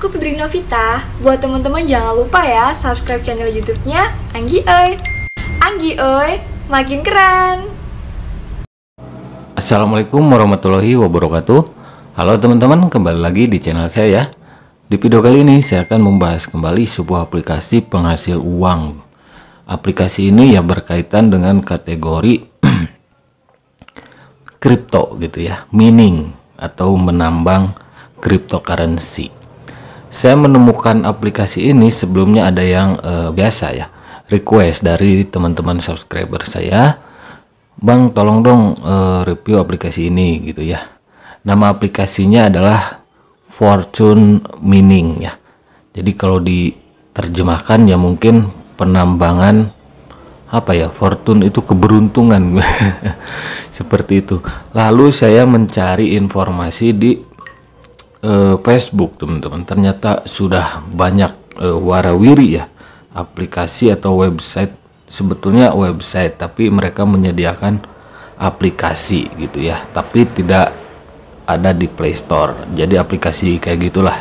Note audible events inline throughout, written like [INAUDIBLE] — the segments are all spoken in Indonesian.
aku Febri Novita. Buat teman-teman jangan lupa ya subscribe channel YouTube-nya Anggi Oi. Anggi Oi, makin keren. Assalamualaikum warahmatullahi wabarakatuh. Halo teman-teman, kembali lagi di channel saya ya. Di video kali ini saya akan membahas kembali sebuah aplikasi penghasil uang. Aplikasi ini ya berkaitan dengan kategori [CLEARS THROAT] kripto gitu ya, mining atau menambang cryptocurrency saya menemukan aplikasi ini sebelumnya ada yang uh, biasa ya request dari teman-teman subscriber saya Bang tolong dong uh, review aplikasi ini gitu ya nama aplikasinya adalah Fortune Mining ya jadi kalau diterjemahkan ya mungkin penambangan apa ya fortune itu keberuntungan [LAUGHS] seperti itu lalu saya mencari informasi di uh, Facebook teman-teman ternyata sudah banyak uh, warawiri ya aplikasi atau website sebetulnya website tapi mereka menyediakan aplikasi gitu ya tapi tidak ada di Play Store jadi aplikasi kayak gitulah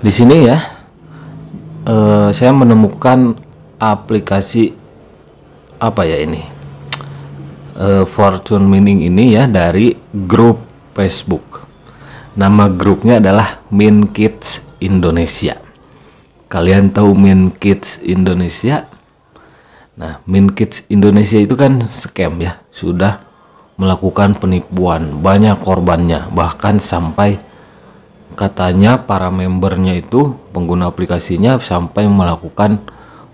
di sini ya uh, saya menemukan aplikasi apa ya ini uh, Fortune Mining ini ya dari grup Facebook Nama grupnya adalah Min Kids Indonesia. Kalian tahu Min Kids Indonesia? Nah, Min Kids Indonesia itu kan scam ya, sudah melakukan penipuan, banyak korbannya, bahkan sampai katanya para membernya itu pengguna aplikasinya sampai melakukan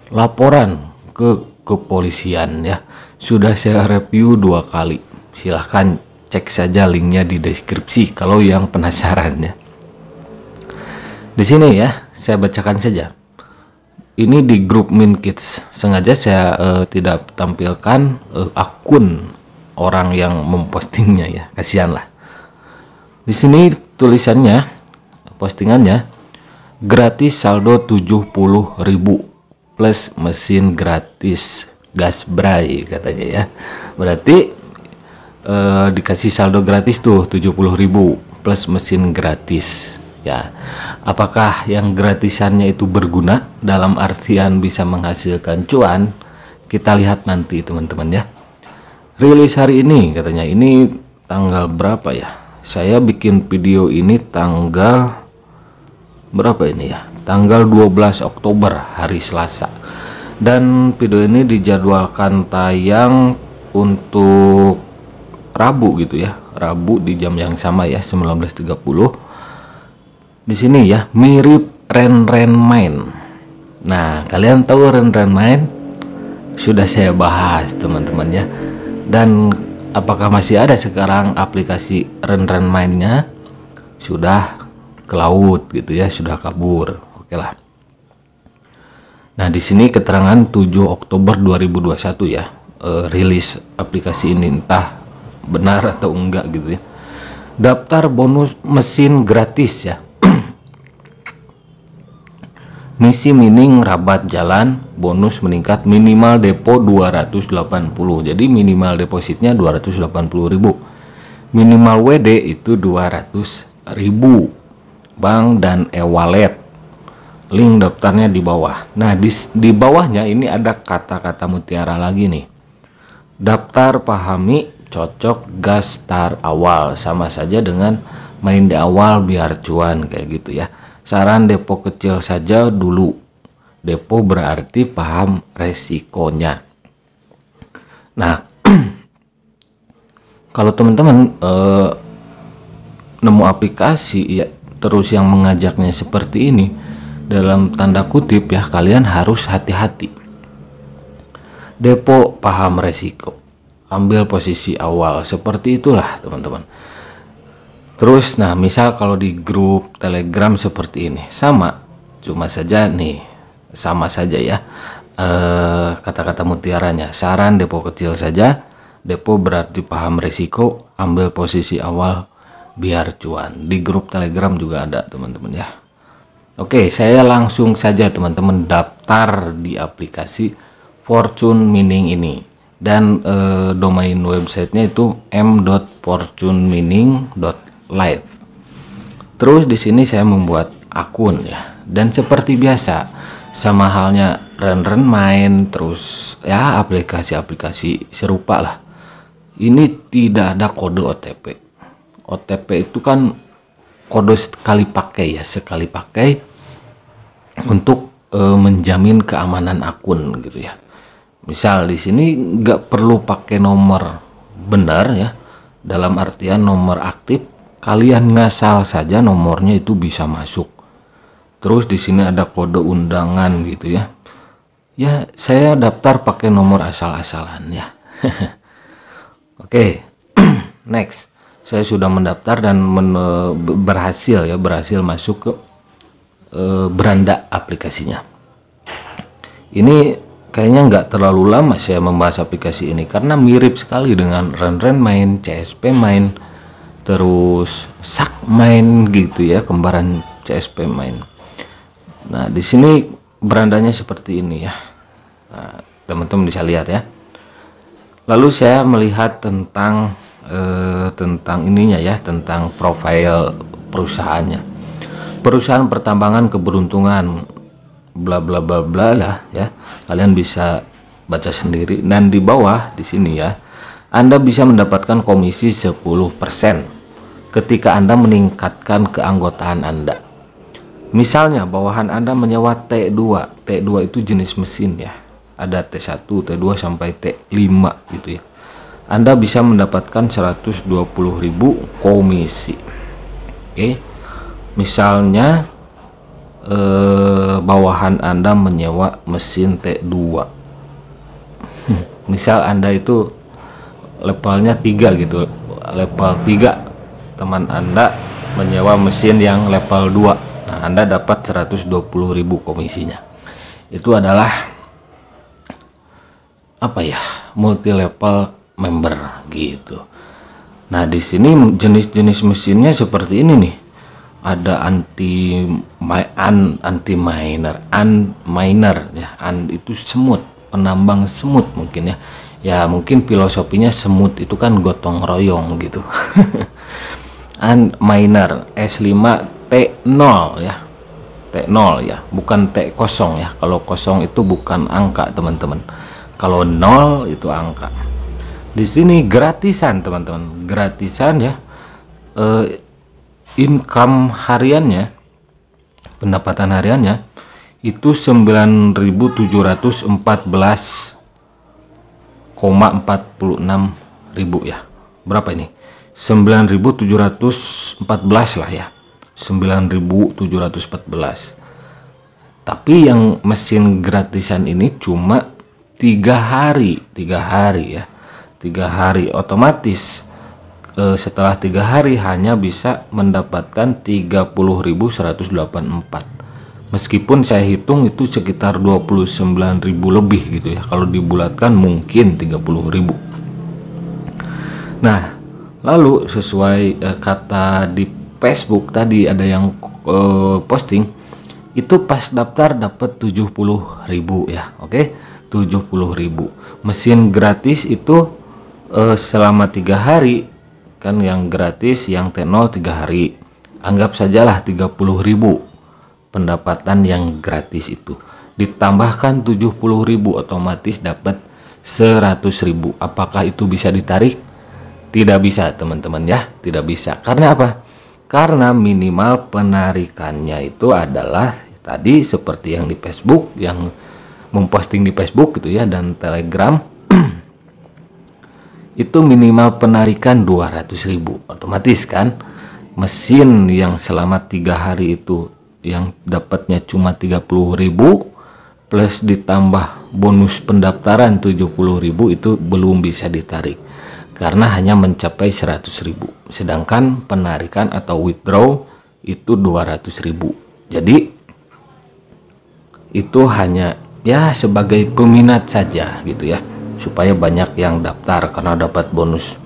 laporan ke kepolisian ya. Sudah saya review dua kali. Silahkan cek saja linknya di deskripsi kalau yang penasaran ya. Di sini ya, saya bacakan saja. Ini di grup Min Kids. Sengaja saya uh, tidak tampilkan uh, akun orang yang mempostingnya ya, kasihan lah. Di sini tulisannya, postingannya, gratis saldo 70.000 plus mesin gratis gas bray katanya ya. Berarti eh, dikasih saldo gratis tuh 70.000 plus mesin gratis ya. Apakah yang gratisannya itu berguna dalam artian bisa menghasilkan cuan? Kita lihat nanti teman-teman ya. Rilis hari ini katanya ini tanggal berapa ya? Saya bikin video ini tanggal berapa ini ya? Tanggal 12 Oktober hari Selasa. Dan video ini dijadwalkan tayang untuk Rabu gitu ya Rabu di jam yang sama ya 19.30 di sini ya mirip Ren Ren Main nah kalian tahu Ren Ren Main sudah saya bahas teman-teman ya dan apakah masih ada sekarang aplikasi Ren Ren Mainnya sudah ke laut gitu ya sudah kabur oke lah nah di sini keterangan 7 Oktober 2021 ya eh, rilis aplikasi ini entah benar atau enggak gitu ya daftar bonus mesin gratis ya [CLEARS THROAT] misi mining rabat jalan bonus meningkat minimal depo 280 jadi minimal depositnya 280.000 minimal WD itu 200.000 ribu bank dan e-wallet link daftarnya di bawah nah di, di bawahnya ini ada kata-kata mutiara lagi nih daftar pahami cocok gas tar awal sama saja dengan main di awal biar cuan kayak gitu ya saran depo kecil saja dulu depo berarti paham resikonya nah [CLEARS THROAT] kalau teman-teman eh, nemu aplikasi ya terus yang mengajaknya seperti ini dalam tanda kutip ya kalian harus hati-hati depo paham resiko ambil posisi awal seperti itulah teman-teman terus nah misal kalau di grup telegram seperti ini sama cuma saja nih sama saja ya eh, kata-kata mutiaranya saran depo kecil saja depo berarti paham resiko ambil posisi awal biar cuan di grup telegram juga ada teman-teman ya Oke saya langsung saja teman-teman daftar di aplikasi Fortune Mining ini dan eh, domain websitenya itu m.fortunemining.live terus di sini saya membuat akun ya dan seperti biasa sama halnya Ren-Ren main terus ya aplikasi-aplikasi serupa lah ini tidak ada kode OTP OTP itu kan kode sekali pakai ya sekali pakai untuk e, menjamin keamanan akun gitu ya misal di sini nggak perlu pakai nomor benar ya dalam artian nomor aktif kalian ngasal saja nomornya itu bisa masuk terus di sini ada kode undangan gitu ya ya saya daftar pakai nomor asal-asalan ya [LAUGHS] oke okay. [CLEARS THROAT] next saya sudah mendaftar dan men berhasil ya berhasil masuk ke e, beranda aplikasinya ini kayaknya nggak terlalu lama saya membahas aplikasi ini karena mirip sekali dengan Run Run main, CSP main, terus Sak main gitu ya, kembaran CSP main. Nah, di sini berandanya seperti ini ya. Nah, teman-teman nah, bisa lihat ya. Lalu saya melihat tentang eh, tentang ininya ya, tentang profil perusahaannya. Perusahaan pertambangan keberuntungan bla bla bla bla lah ya. Kalian bisa baca sendiri dan di bawah di sini ya. Anda bisa mendapatkan komisi 10% ketika Anda meningkatkan keanggotaan Anda. Misalnya bawahan Anda menyewa T2. T2 itu jenis mesin ya. Ada T1, T2 sampai T5 gitu ya. Anda bisa mendapatkan 120.000 komisi. Oke. Misalnya eh, bawahan Anda menyewa mesin T2. [LAUGHS] Misal Anda itu levelnya 3 gitu, level 3 teman Anda menyewa mesin yang level 2. Nah, Anda dapat 120.000 komisinya. Itu adalah apa ya? multi level member gitu. Nah, di sini jenis-jenis mesinnya seperti ini nih ada anti my, an anti miner an miner ya an itu semut penambang semut mungkin ya ya mungkin filosofinya semut itu kan gotong royong gitu [LAUGHS] an miner S5 T0 ya T0 ya bukan T kosong ya kalau kosong itu bukan angka teman-teman kalau nol itu angka di sini gratisan teman-teman gratisan ya eh, income hariannya pendapatan hariannya itu 9.714,46 ribu ya berapa ini 9.714 lah ya 9.714 tapi yang mesin gratisan ini cuma tiga hari tiga hari ya tiga hari otomatis Eh, setelah tiga hari hanya bisa mendapatkan 30.184 meskipun saya hitung itu sekitar 29.000 lebih gitu ya kalau dibulatkan mungkin 30.000 nah lalu sesuai eh, kata di Facebook tadi ada yang eh, posting itu pas daftar dapat 70.000 ya oke okay? 70.000 mesin gratis itu eh, selama tiga hari kan yang gratis yang T0 3 hari anggap sajalah 30.000 pendapatan yang gratis itu ditambahkan 70.000 otomatis dapat 100.000 apakah itu bisa ditarik tidak bisa teman-teman ya tidak bisa karena apa karena minimal penarikannya itu adalah tadi seperti yang di Facebook yang memposting di Facebook gitu ya dan Telegram [CLEARS THROAT] itu minimal penarikan 200.000 otomatis kan mesin yang selama tiga hari itu yang dapatnya cuma 30.000 plus ditambah bonus pendaftaran 70.000 itu belum bisa ditarik karena hanya mencapai 100.000 sedangkan penarikan atau withdraw itu 200.000 jadi itu hanya ya sebagai peminat saja gitu ya supaya banyak yang daftar karena dapat bonus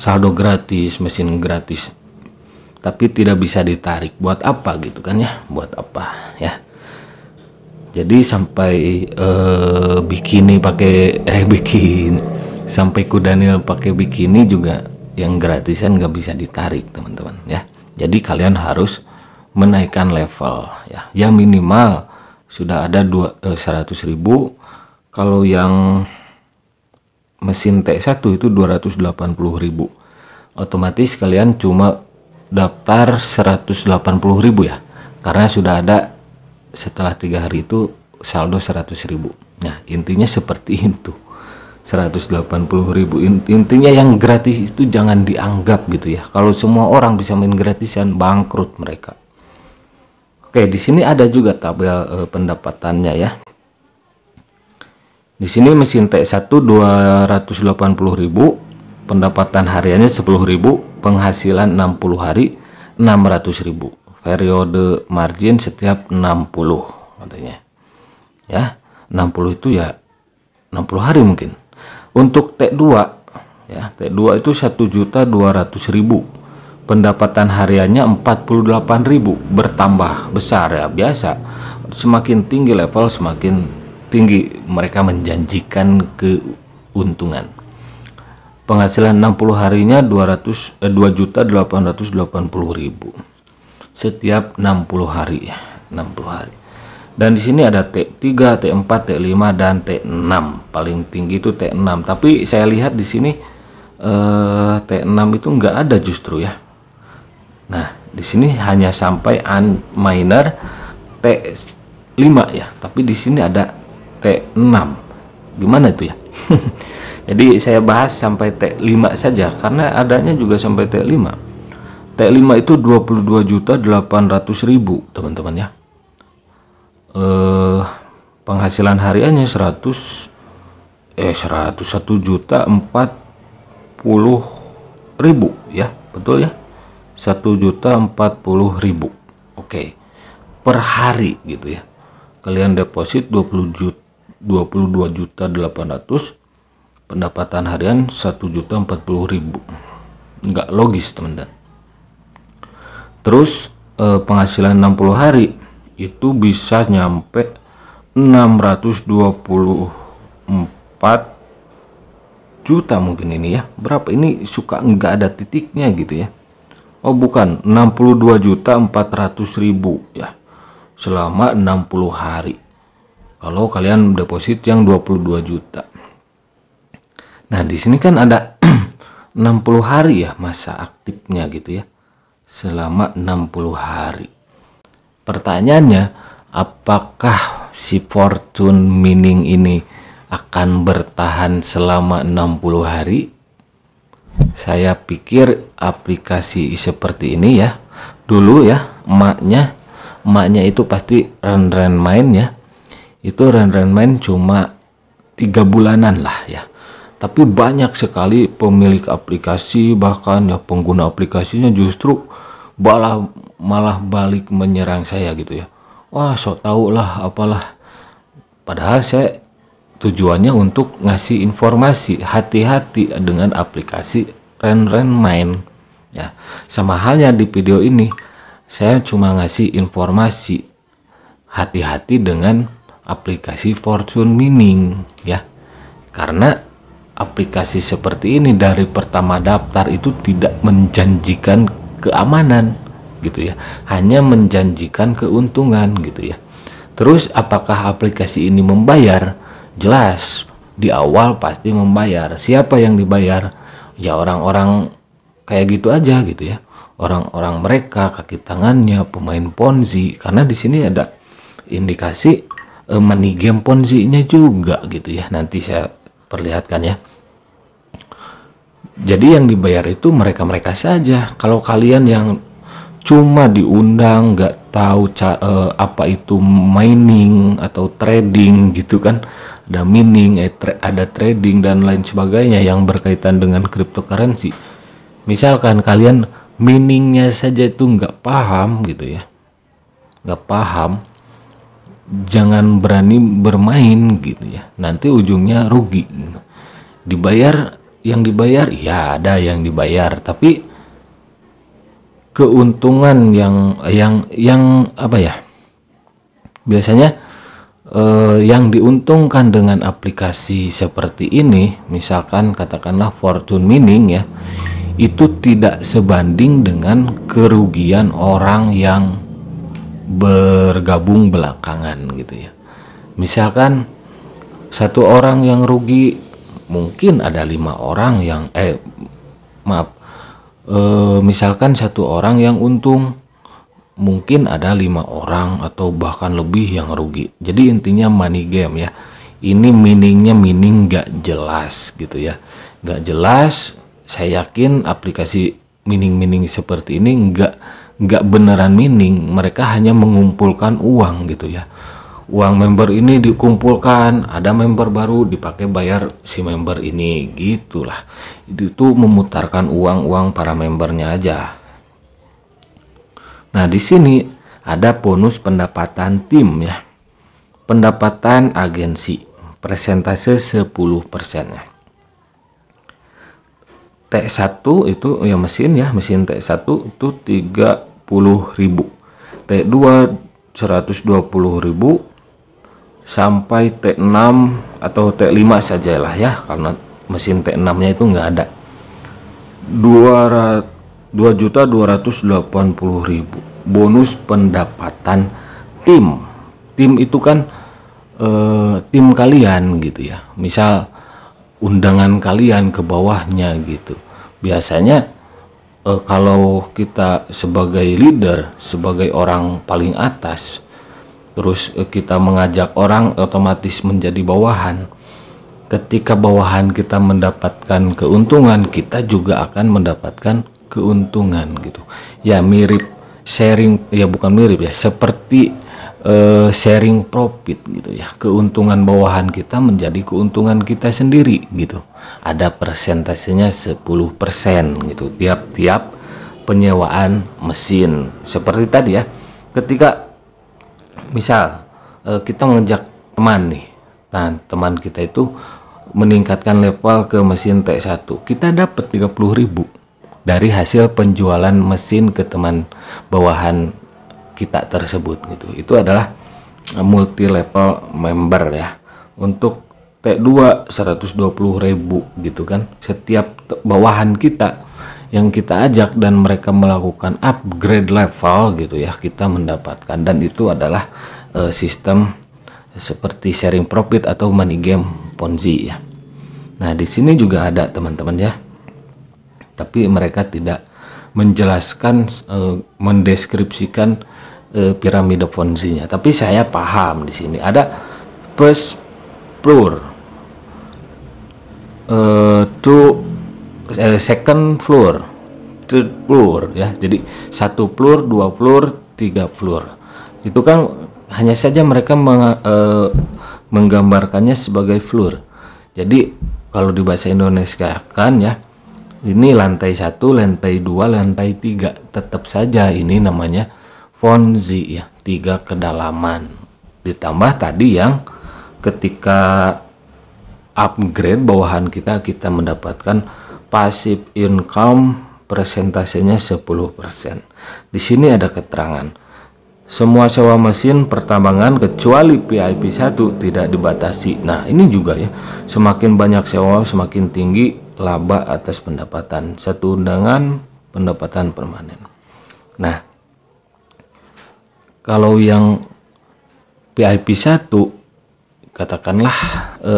saldo gratis, mesin gratis. Tapi tidak bisa ditarik. Buat apa gitu kan ya? Buat apa ya? Jadi sampai eh, bikini pakai eh bikin sampai Daniel pakai bikini juga yang gratisan nggak bisa ditarik teman-teman ya. Jadi kalian harus menaikkan level ya. yang minimal sudah ada dua eh, ribu kalau yang mesin T1 itu 280.000. Otomatis kalian cuma daftar 180.000 ya. Karena sudah ada setelah tiga hari itu saldo 100.000. Nah, intinya seperti [LAUGHS] itu. 180.000 intinya yang gratis itu jangan dianggap gitu ya. Kalau semua orang bisa main gratisan bangkrut mereka. Oke, di sini ada juga tabel eh, pendapatannya ya. Di sini mesin T1 280.000, pendapatan hariannya 10.000, penghasilan 60 hari 600.000. Periode margin setiap 60 katanya. Ya, 60 itu ya 60 hari mungkin. Untuk T2 ya, T2 itu 1.200.000. Pendapatan hariannya 48.000 bertambah besar ya biasa. Semakin tinggi level semakin tinggi, mereka menjanjikan keuntungan. Penghasilan 60 harinya 200 eh, 2.880.000 setiap 60 hari 60 hari. Dan di sini ada T3, T4, T5 dan T6. Paling tinggi itu T6, tapi saya lihat di sini eh, T6 itu nggak ada justru ya. Nah, di sini hanya sampai an minor T5 ya, tapi di sini ada T6 gimana itu ya [LAUGHS] jadi saya bahas sampai T5 saja karena adanya juga sampai T5 T5 itu 22.800.000 teman-teman ya eh, penghasilan hariannya 100 eh 101 juta 40 ribu ya betul ya 1 juta 40 ribu oke okay. per hari gitu ya kalian deposit 20 juta 22.800 pendapatan harian 1.040.000 nggak logis teman-teman terus eh, penghasilan 60 hari itu bisa nyampe 624 juta mungkin ini ya berapa ini suka nggak ada titiknya gitu ya Oh bukan 62 juta 400 ribu ya selama 60 hari kalau kalian deposit yang 22 juta. Nah, di sini kan ada 60 [CLEARS THROAT] hari ya masa aktifnya gitu ya. Selama 60 hari. Pertanyaannya, apakah si fortune mining ini akan bertahan selama 60 hari? Saya pikir aplikasi seperti ini ya. Dulu ya, emaknya emaknya itu pasti ren-ren main ya itu Ren Man cuma tiga bulanan lah ya tapi banyak sekali pemilik aplikasi bahkan ya pengguna aplikasinya justru malah malah balik menyerang saya gitu ya wah sok tau lah apalah padahal saya tujuannya untuk ngasih informasi hati-hati dengan aplikasi Renren Main ya sama halnya di video ini saya cuma ngasih informasi hati-hati dengan aplikasi Fortune Mining ya. Karena aplikasi seperti ini dari pertama daftar itu tidak menjanjikan keamanan gitu ya. Hanya menjanjikan keuntungan gitu ya. Terus apakah aplikasi ini membayar? Jelas di awal pasti membayar. Siapa yang dibayar? Ya orang-orang kayak gitu aja gitu ya. Orang-orang mereka kaki tangannya pemain ponzi karena di sini ada indikasi e, money game ponzi-nya juga gitu ya. Nanti saya perlihatkan ya. Jadi yang dibayar itu mereka-mereka saja. Kalau kalian yang cuma diundang nggak tahu ca, e, apa itu mining atau trading gitu kan ada mining eh, ada trading dan lain sebagainya yang berkaitan dengan cryptocurrency misalkan kalian miningnya saja itu nggak paham gitu ya nggak paham jangan berani bermain gitu ya nanti ujungnya rugi dibayar yang dibayar ya ada yang dibayar tapi keuntungan yang yang yang apa ya biasanya eh, yang diuntungkan dengan aplikasi seperti ini misalkan katakanlah fortune mining ya itu tidak sebanding dengan kerugian orang yang bergabung belakangan gitu ya. Misalkan satu orang yang rugi mungkin ada lima orang yang eh maaf e, misalkan satu orang yang untung mungkin ada lima orang atau bahkan lebih yang rugi. Jadi intinya money game ya. Ini miningnya mining gak jelas gitu ya. Gak jelas. Saya yakin aplikasi mining-mining seperti ini nggak nggak beneran mining mereka hanya mengumpulkan uang gitu ya uang member ini dikumpulkan ada member baru dipakai bayar si member ini gitulah itu memutarkan uang-uang para membernya aja nah di sini ada bonus pendapatan tim ya pendapatan agensi presentase 10% ya T1 itu ya mesin ya mesin T1 itu 3 ribu T2 120 ribu sampai T6 atau T5 sajalah ya karena mesin T6 nya itu nggak ada 2.280.000 juta ribu bonus pendapatan tim tim itu kan eh, tim kalian gitu ya misal undangan kalian ke bawahnya gitu biasanya uh, kalau kita sebagai leader, sebagai orang paling atas, terus uh, kita mengajak orang otomatis menjadi bawahan. Ketika bawahan kita mendapatkan keuntungan, kita juga akan mendapatkan keuntungan gitu. Ya mirip sharing, ya bukan mirip ya, seperti uh, sharing profit gitu ya. Keuntungan bawahan kita menjadi keuntungan kita sendiri gitu ada persentasenya 10% gitu tiap-tiap penyewaan mesin. Seperti tadi ya, ketika misal eh, kita mengejak teman nih. Nah, teman kita itu meningkatkan level ke mesin T1. Kita dapat 30.000 dari hasil penjualan mesin ke teman bawahan kita tersebut gitu. Itu adalah multi level member ya. Untuk t 2 120 ribu gitu kan setiap bawahan kita yang kita ajak dan mereka melakukan upgrade level gitu ya kita mendapatkan dan itu adalah uh, sistem seperti sharing profit atau money game ponzi ya nah di sini juga ada teman-teman ya tapi mereka tidak menjelaskan uh, mendeskripsikan uh, piramida ponzinya tapi saya paham di sini ada plus floor Eh, to eh, second floor third floor ya jadi satu floor dua floor tiga floor itu kan hanya saja mereka meng, eh, menggambarkannya sebagai floor jadi kalau di bahasa Indonesia kan ya ini lantai satu lantai dua lantai tiga tetap saja ini namanya fonzi ya tiga kedalaman ditambah tadi yang ketika upgrade bawahan kita kita mendapatkan passive income presentasenya 10%. Di sini ada keterangan semua sewa mesin pertambangan kecuali PIP 1 tidak dibatasi. Nah, ini juga ya. Semakin banyak sewa semakin tinggi laba atas pendapatan. Satu undangan pendapatan permanen. Nah, kalau yang PIP 1 katakanlah e,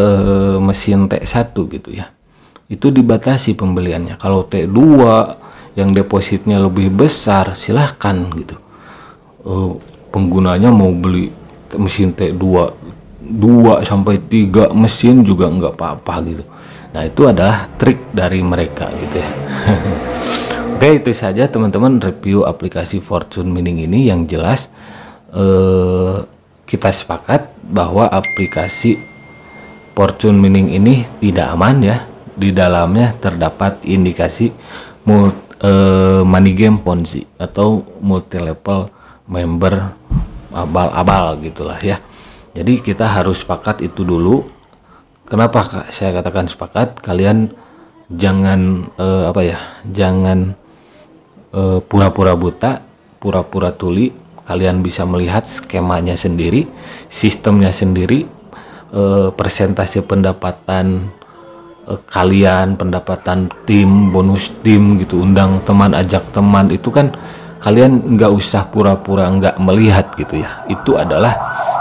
mesin T1 gitu ya itu dibatasi pembeliannya kalau T2 yang depositnya lebih besar silahkan gitu e, penggunanya mau beli mesin T2 2 sampai 3 mesin juga nggak apa-apa gitu nah itu adalah trik dari mereka gitu ya [LAUGHS] Oke itu saja teman-teman review aplikasi Fortune Mining ini yang jelas eh, kita sepakat bahwa aplikasi Fortune Mining ini tidak aman ya. Di dalamnya terdapat indikasi multi, eh, money game Ponzi atau multi level member abal-abal gitulah ya. Jadi kita harus sepakat itu dulu. Kenapa saya katakan sepakat? Kalian jangan eh, apa ya? Jangan eh, pura-pura eh, buta, pura-pura tuli Kalian bisa melihat skemanya sendiri, sistemnya sendiri, e, persentase pendapatan e, kalian, pendapatan tim, bonus tim gitu, undang teman, ajak teman itu kan kalian nggak usah pura-pura nggak melihat gitu ya. Itu adalah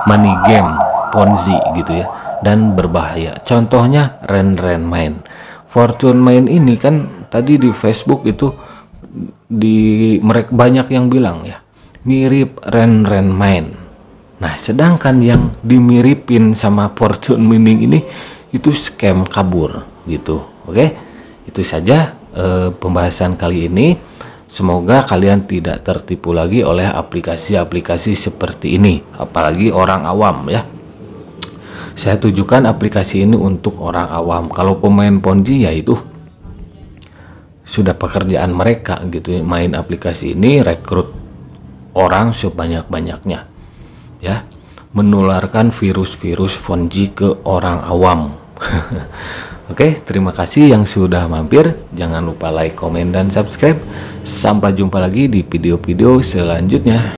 money game ponzi gitu ya dan berbahaya. Contohnya Ren-Ren Main. Fortune Main ini kan tadi di Facebook itu di mereka banyak yang bilang ya mirip Ren Ren Main. Nah, sedangkan yang dimiripin sama Fortune Mining ini itu scam kabur gitu. Oke. Itu saja e, pembahasan kali ini. Semoga kalian tidak tertipu lagi oleh aplikasi-aplikasi seperti ini, apalagi orang awam ya. Saya tujukan aplikasi ini untuk orang awam. Kalau pemain ponzi ya itu sudah pekerjaan mereka gitu main aplikasi ini rekrut orang sebanyak-banyaknya ya menularkan virus-virus fungi ke orang awam [LAUGHS] Oke, terima kasih yang sudah mampir. Jangan lupa like, komen, dan subscribe. Sampai jumpa lagi di video-video selanjutnya.